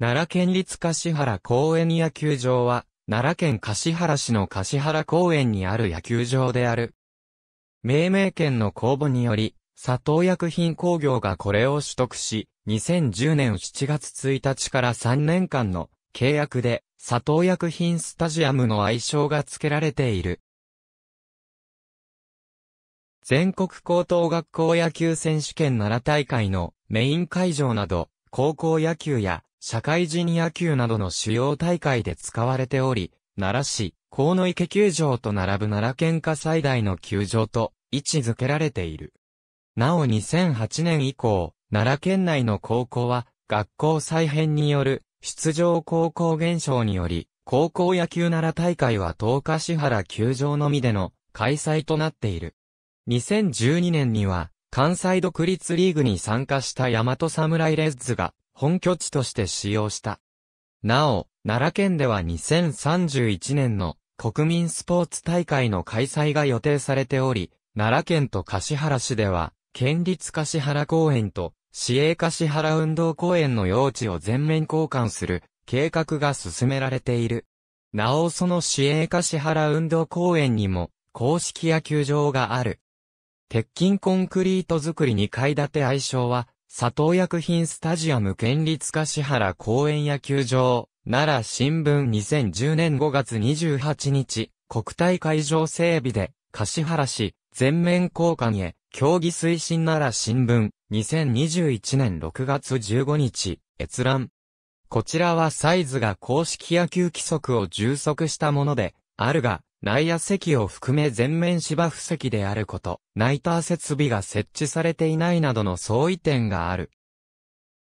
奈良県立柏原公園野球場は、奈良県柏原市の柏原公園にある野球場である。命名権の公募により、佐藤薬品工業がこれを取得し、2010年7月1日から3年間の契約で、佐藤薬品スタジアムの愛称が付けられている。全国高等学校野球選手権奈良大会のメイン会場など、高校野球や社会人野球などの主要大会で使われており、奈良市、河野池球場と並ぶ奈良県下最大の球場と位置づけられている。なお2008年以降、奈良県内の高校は学校再編による出場高校減少により、高校野球奈良大会は東日市原球場のみでの開催となっている。2012年には関西独立リーグに参加した大和侍レッズが本拠地として使用した。なお、奈良県では2031年の国民スポーツ大会の開催が予定されており、奈良県と橿原市では、県立橿原公園と市営橿原運動公園の用地を全面交換する計画が進められている。なおその市営橿原運動公園にも公式野球場がある。鉄筋コンクリート造り2階建て愛称は佐藤薬品スタジアム県立柏原公園野球場、奈良新聞2010年5月28日、国体会場整備で、柏原市、全面交換へ、競技推進奈良新聞、2021年6月15日、閲覧。こちらはサイズが公式野球規則を充足したもので、あるが、内野席を含め全面芝生席であること、ナイター設備が設置されていないなどの相違点がある。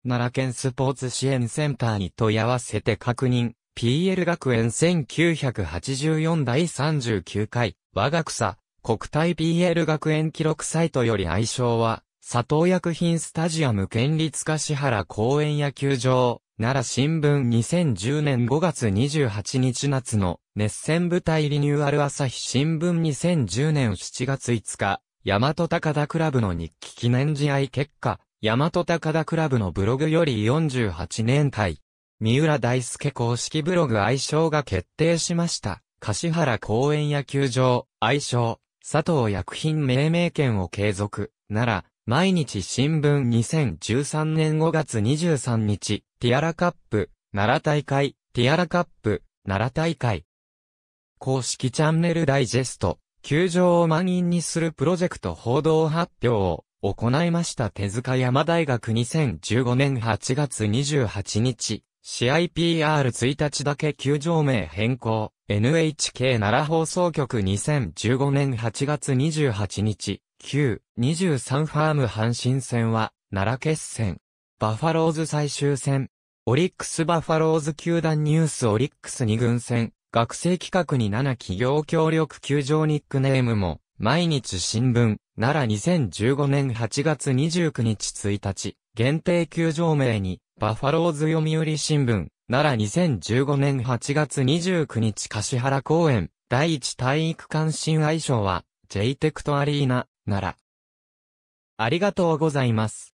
奈良県スポーツ支援センターに問い合わせて確認。PL 学園1984第39回、我が草、国体 PL 学園記録サイトより愛称は、佐藤薬品スタジアム県立柏原公園野球場、奈良新聞2010年5月28日夏の熱戦部隊リニューアル朝日新聞2010年7月5日、大和高田クラブの日記記念試合結果、大和高田クラブのブログより48年会。三浦大輔公式ブログ愛称が決定しました。柏原公園野球場、愛称、佐藤薬品命名権を継続、なら、毎日新聞2013年5月23日、ティアラカップ、奈良大会、ティアラカップ、奈良大会。公式チャンネルダイジェスト、球場を満員にするプロジェクト報道発表を行いました手塚山大学2015年8月28日、試合 PR1 日だけ球場名変更、NHK 奈良放送局2015年8月28日、9、23ファーム阪神戦は、奈良決戦。バファローズ最終戦。オリックスバファローズ球団ニュースオリックス2軍戦。学生企画に7企業協力球場ニックネームも、毎日新聞、奈良2015年8月29日1日、限定球場名に、バファローズ読売新聞、奈良2015年8月29日柏原公園、第一体育館新愛称は、j テクトアリーナ、奈良。ありがとうございます。